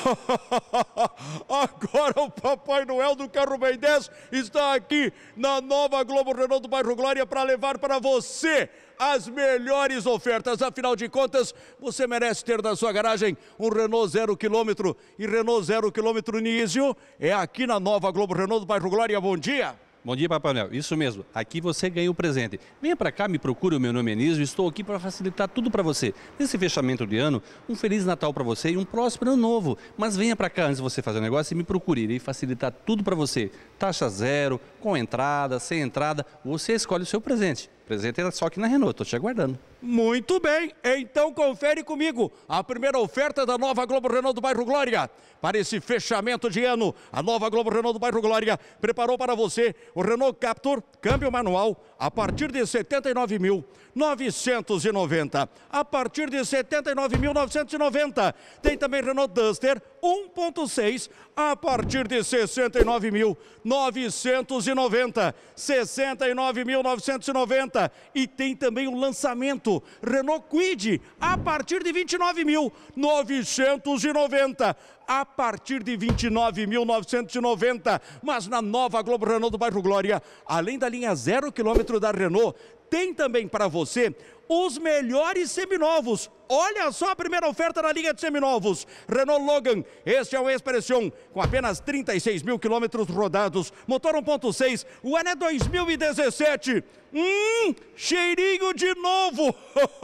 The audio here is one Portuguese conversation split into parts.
Agora o Papai Noel do Carro Bem 10 está aqui na nova Globo Renault do Bairro Glória para levar para você as melhores ofertas. Afinal de contas, você merece ter na sua garagem um Renault zero quilômetro. E Renault zero quilômetro Nísio é aqui na nova Globo Renault do Bairro Glória. Bom dia! Bom dia, Papai Noel. Isso mesmo. Aqui você ganha o um presente. Venha para cá, me procure. O meu nome é Niso. Estou aqui para facilitar tudo para você. Nesse fechamento de ano, um feliz Natal para você e um próspero ano novo. Mas venha para cá antes de você fazer o um negócio e me procure. Irei facilitar tudo para você. Taxa zero, com entrada, sem entrada. Você escolhe o seu presente presente só aqui na Renault, estou te aguardando. Muito bem, então confere comigo a primeira oferta da nova Globo Renault do Bairro Glória. Para esse fechamento de ano, a nova Globo Renault do Bairro Glória preparou para você o Renault Captur, câmbio manual, a partir de 79.990. A partir de 79.990. Tem também Renault Duster, 1.6 a partir de 69.990, 69.990 e tem também o lançamento Renault Quid a partir de 29.990 a partir de 29.990, mas na nova Globo Renault do bairro Glória, além da linha zero quilômetro da Renault, tem também para você os melhores seminovos. Olha só a primeira oferta na linha de seminovos. Renault Logan, este é um Expression com apenas 36 mil quilômetros rodados, motor 1.6, o ano é 2017. Hum, cheirinho de novo.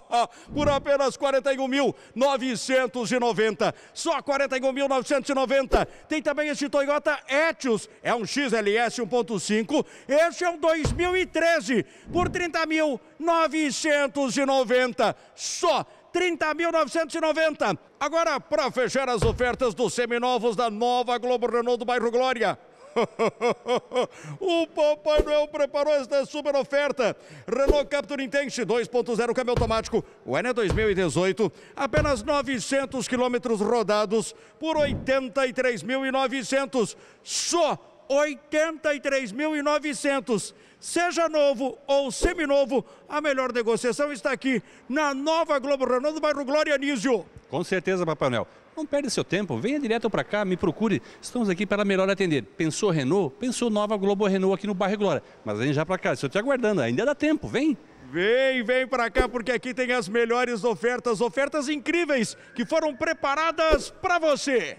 por apenas 41.990. Só 41.990. Tem também este Toyota Etios, é um XLS 1.5. Este é um 2013 por 30.990. Só 30.990. Agora, para fechar as ofertas dos seminovos da nova Globo Renault do bairro Glória, o Papai Noel preparou esta super oferta. Renault Captur Intense 2.0 câmbio automático, o ENE 2018, apenas 900 quilômetros rodados por 83.900 só 83.900. Seja novo ou seminovo, a melhor negociação está aqui na Nova Globo Renault do bairro Glória Nísio. Com certeza, Papai Noel. Não perde seu tempo, venha direto para cá, me procure. Estamos aqui para melhor atender. Pensou Renault? Pensou Nova Globo Renault aqui no bairro Glória. Mas vem já para cá, estou te aguardando, ainda dá tempo, vem. Vem, vem para cá porque aqui tem as melhores ofertas, ofertas incríveis que foram preparadas para você.